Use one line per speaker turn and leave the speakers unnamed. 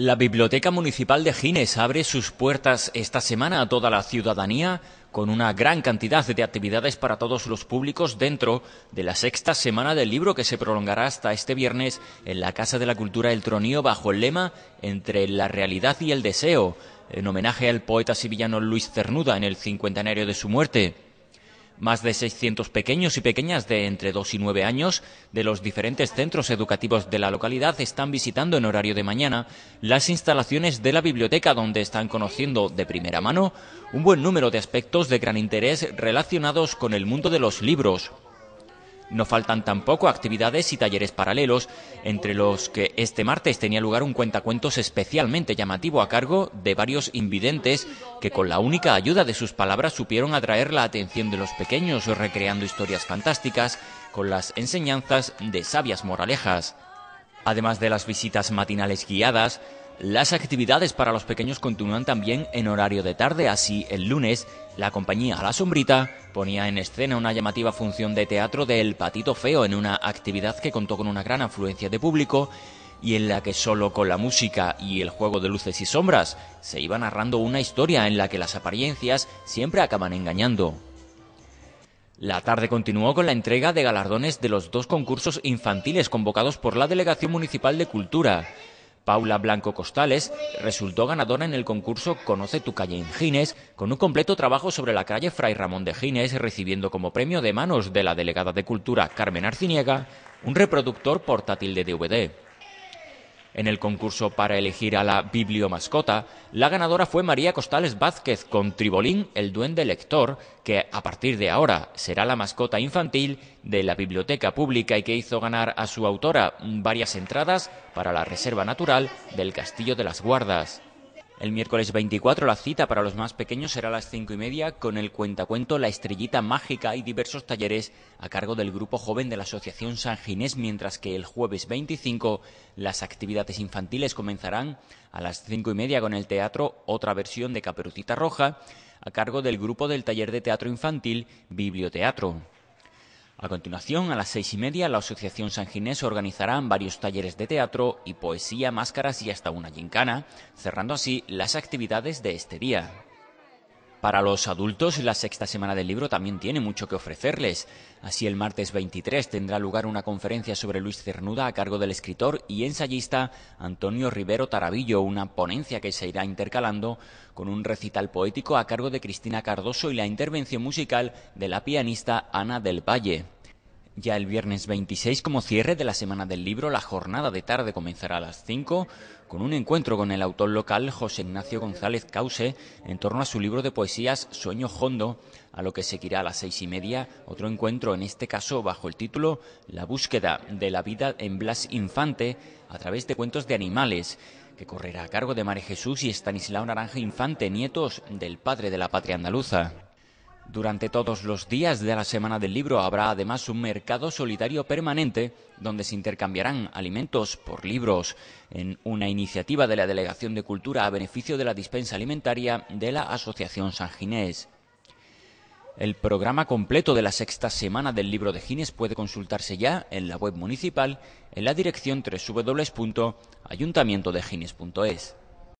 La Biblioteca Municipal de Gines abre sus puertas esta semana a toda la ciudadanía con una gran cantidad de actividades para todos los públicos dentro de la sexta semana del libro que se prolongará hasta este viernes en la Casa de la Cultura El Tronío bajo el lema Entre la realidad y el deseo, en homenaje al poeta sevillano Luis Cernuda en el cincuentenario de su muerte más de 600 pequeños y pequeñas de entre 2 y 9 años de los diferentes centros educativos de la localidad están visitando en horario de mañana las instalaciones de la biblioteca donde están conociendo de primera mano un buen número de aspectos de gran interés relacionados con el mundo de los libros, no faltan tampoco actividades y talleres paralelos, entre los que este martes tenía lugar un cuentacuentos especialmente llamativo a cargo de varios invidentes que con la única ayuda de sus palabras supieron atraer la atención de los pequeños recreando historias fantásticas con las enseñanzas de sabias moralejas. Además de las visitas matinales guiadas, las actividades para los pequeños continúan también en horario de tarde, así el lunes la compañía La Sombrita ponía en escena una llamativa función de teatro del Patito Feo en una actividad que contó con una gran afluencia de público y en la que solo con la música y el juego de luces y sombras se iba narrando una historia en la que las apariencias siempre acaban engañando. La tarde continuó con la entrega de galardones de los dos concursos infantiles convocados por la Delegación Municipal de Cultura. Paula Blanco Costales resultó ganadora en el concurso Conoce tu calle en Gines, con un completo trabajo sobre la calle Fray Ramón de Gines, recibiendo como premio de manos de la delegada de Cultura Carmen Arciniega un reproductor portátil de DVD. En el concurso para elegir a la bibliomascota, la ganadora fue María Costales Vázquez con Tribolín, el duende lector, que a partir de ahora será la mascota infantil de la biblioteca pública y que hizo ganar a su autora varias entradas para la Reserva Natural del Castillo de las Guardas. El miércoles 24 la cita para los más pequeños será a las cinco y media con el cuentacuento La Estrellita Mágica y diversos talleres a cargo del grupo joven de la Asociación San Ginés, mientras que el jueves 25 las actividades infantiles comenzarán a las cinco y media con el teatro Otra versión de Caperucita Roja a cargo del grupo del taller de teatro infantil Biblioteatro. A continuación, a las seis y media, la Asociación San Ginés organizará varios talleres de teatro y poesía, máscaras y hasta una gincana, cerrando así las actividades de este día. Para los adultos, la sexta semana del libro también tiene mucho que ofrecerles. Así el martes 23 tendrá lugar una conferencia sobre Luis Cernuda a cargo del escritor y ensayista Antonio Rivero Tarabillo, una ponencia que se irá intercalando con un recital poético a cargo de Cristina Cardoso y la intervención musical de la pianista Ana del Valle ya el viernes 26 como cierre de la Semana del Libro. La jornada de tarde comenzará a las 5 con un encuentro con el autor local José Ignacio González Cause en torno a su libro de poesías Sueño Hondo, a lo que seguirá a las seis y media otro encuentro, en este caso bajo el título La búsqueda de la vida en Blas Infante a través de cuentos de animales que correrá a cargo de Mare Jesús y Estanislao Naranja Infante, nietos del padre de la patria andaluza. Durante todos los días de la Semana del Libro habrá además un mercado solitario permanente donde se intercambiarán alimentos por libros en una iniciativa de la Delegación de Cultura a beneficio de la dispensa alimentaria de la Asociación San Ginés. El programa completo de la sexta semana del libro de Gines puede consultarse ya en la web municipal en la dirección www.ayuntamientodegines.es.